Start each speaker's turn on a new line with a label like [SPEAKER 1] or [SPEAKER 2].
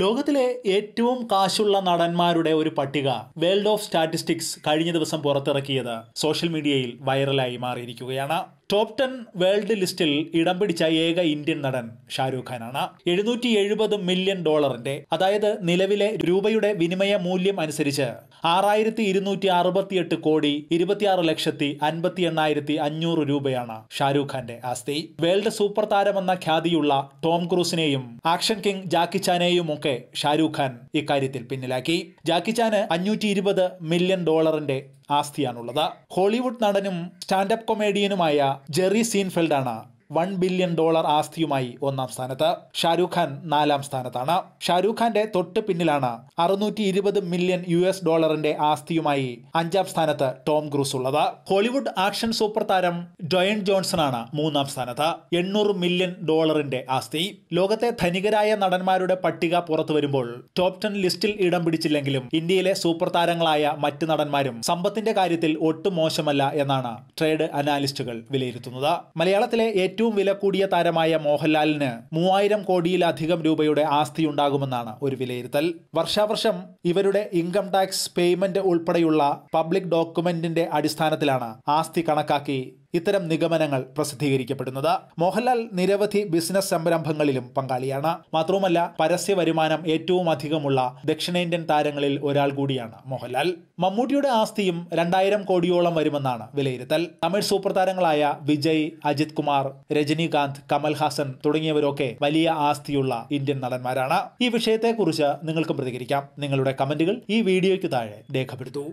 [SPEAKER 1] ലോകത്തിലെ ഏറ്റവും കാശുള്ള നടന്മാരുടെ ഒരു പട്ടിക വേൾഡ് ഓഫ് സ്റ്റാറ്റിസ്റ്റിക്സ് കഴിഞ്ഞ ദിവസം പുറത്തിറക്കിയത് സോഷ്യൽ മീഡിയയിൽ വൈറലായി മാറിയിരിക്കുകയാണ് ടോപ്പ് ടെൻ വേൾഡ് ലിസ്റ്റിൽ ഇടം പിടിച്ച ഏക ഇന്ത്യൻ നടൻ ഷാരൂഖ് ഖാനാണ് എഴുന്നൂറ്റി എഴുപത് മില്യൺ ഡോളറിന്റെ അതായത് നിലവിലെ രൂപയുടെ വിനിമയ മൂല്യം അനുസരിച്ച് ആറായിരത്തി ഇരുന്നൂറ്റി അറുപത്തിയെട്ട് കോടി ഇരുപത്തിയാറ് ലക്ഷത്തി അൻപത്തി എണ്ണായിരത്തി അഞ്ഞൂറ് രൂപയാണ് ഷാരൂഖ് ഖാന്റെ ആസ്തി വേൾഡ് സൂപ്പർ താരമെന്ന ഖ്യാതിയുള്ള ടോം ക്രൂസിനെയും ആക്ഷൻ കിങ് ജാക്കി ചാനെയും ഒക്കെ ഷാരൂഖ് ഖാൻ ഇക്കാര്യത്തിൽ പിന്നിലാക്കി ജാക്കി ചാന് അഞ്ഞൂറ്റി മില്യൺ ഡോളറിന്റെ ആസ്തിയാണുള്ളത് ഹോളിവുഡ് നടനും സ്റ്റാൻഡപ്പ് കൊമേഡിയനുമായ ജെറി സീൻഫെൽഡാണ് വൺ ബില്യൺ ഡോളർ ആസ്തിയുമായി ഒന്നാം സ്ഥാനത്ത് ഷാരൂഖ് ഖാൻ നാലാം സ്ഥാനത്താണ് ഷാരൂഖ് ഖാന്റെ തൊട്ട് പിന്നിലാണ് അറുന്നൂറ്റി ഇരുപത് മില്യൺ യു എസ് ഡോളറിന്റെ ആസ്തിയുമായി അഞ്ചാം സ്ഥാനത്ത് ടോം ക്രൂസ് ഉള്ളത് ഹോളിവുഡ് ആക്ഷൻ സൂപ്പർ താരം ഡൊയൻ ആണ് മൂന്നാം സ്ഥാനത്ത് എണ്ണൂറ് മില്യൺ ഡോളറിന്റെ ആസ്തി ലോകത്തെ ധനികരായ നടന്മാരുടെ പട്ടിക പുറത്തു വരുമ്പോൾ ടോപ് ടെൻ ലിസ്റ്റിൽ ഇടം പിടിച്ചില്ലെങ്കിലും ഇന്ത്യയിലെ സൂപ്പർ താരങ്ങളായ മറ്റ് നടന്മാരും സമ്പത്തിന്റെ കാര്യത്തിൽ ഒട്ടും മോശമല്ല എന്നാണ് ട്രേഡ് അനാലിസ്റ്റുകൾ വിലയിരുത്തുന്നത് മലയാളത്തിലെ ഏറ്റവും ഏറ്റവും വില കൂടിയ താരമായ മോഹൻലാലിന് മൂവായിരം കോടിയിലധികം രൂപയുടെ ആസ്തിയുണ്ടാകുമെന്നാണ് ഒരു വിലയിരുത്തൽ വർഷാവർഷം ഇവരുടെ ഇൻകം ടാക്സ് പേയ്മെന്റ് ഉൾപ്പെടെയുള്ള പബ്ലിക് ഡോക്യുമെന്റിന്റെ അടിസ്ഥാനത്തിലാണ് ആസ്തി കണക്കാക്കി ഇത്തരം നിഗമനങ്ങൾ പ്രസിദ്ധീകരിക്കപ്പെടുന്നത് മോഹൻലാൽ നിരവധി ബിസിനസ് സംരംഭങ്ങളിലും പങ്കാളിയാണ് മാത്രവുമല്ല പരസ്യ വരുമാനം ഏറ്റവും അധികമുള്ള ദക്ഷിണേന്ത്യൻ താരങ്ങളിൽ ഒരാൾ കൂടിയാണ് മോഹൻലാൽ മമ്മൂട്ടിയുടെ ആസ്തിയും രണ്ടായിരം കോടിയോളം വരുമെന്നാണ് വിലയിരുത്തൽ തമിഴ് സൂപ്പർ താരങ്ങളായ വിജയ് അജിത് കുമാർ രജനീകാന്ത് കമൽഹാസൻ തുടങ്ങിയവരൊക്കെ വലിയ ആസ്തിയുള്ള ഇന്ത്യൻ നടന്മാരാണ് ഈ വിഷയത്തെക്കുറിച്ച് നിങ്ങൾക്കും പ്രതികരിക്കാം നിങ്ങളുടെ കമന്റുകൾ ഈ വീഡിയോയ്ക്ക് താഴെ രേഖപ്പെടുത്തൂ